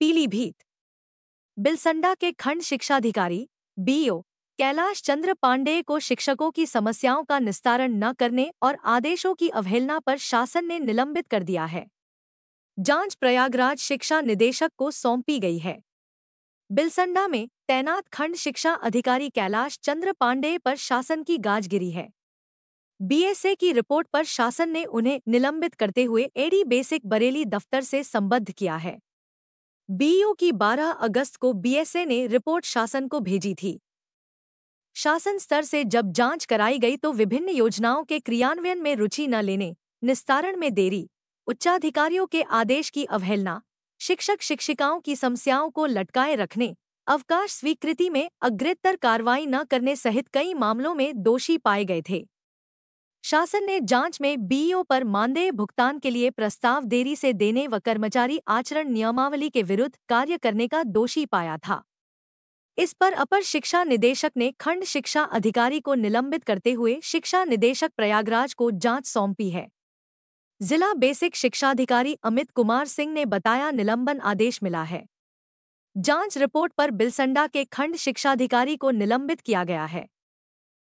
पीलीभीत बिलसंडा के खंड शिक्षाधिकारी बीओ कैलाश चंद्र पांडेय को शिक्षकों की समस्याओं का निस्तारण न करने और आदेशों की अवहेलना पर शासन ने निलंबित कर दिया है जांच प्रयागराज शिक्षा निदेशक को सौंपी गई है बिलसंडा में तैनात खंड शिक्षा अधिकारी कैलाश चंद्र पांडेय पर शासन की गाज गिरी है बीएसए की रिपोर्ट पर शासन ने उन्हें निलंबित करते हुए एडी बेसिक बरेली दफ्तर से संबद्ध किया है बीयू की 12 अगस्त को बीएसए ने रिपोर्ट शासन को भेजी थी शासन स्तर से जब जांच कराई गई तो विभिन्न योजनाओं के क्रियान्वयन में रुचि न लेने निस्तारण में देरी उच्चाधिकारियों के आदेश की अवहेलना शिक्षक शिक्षिकाओं की समस्याओं को लटकाए रखने अवकाश स्वीकृति में अग्रेतर कार्रवाई न करने सहित कई मामलों में दोषी पाए गए थे शासन ने जांच में बीईओ पर मानदेय भुगतान के लिए प्रस्ताव देरी से देने व कर्मचारी आचरण नियमावली के विरुद्ध कार्य करने का दोषी पाया था इस पर अपर शिक्षा निदेशक ने खंड शिक्षा अधिकारी को निलंबित करते हुए शिक्षा निदेशक प्रयागराज को जांच सौंपी है जिला बेसिक शिक्षाधिकारी अमित कुमार सिंह ने बताया निलंबन आदेश मिला है जांच रिपोर्ट पर बिलसंडा के खंड शिक्षाधिकारी को निलंबित किया गया है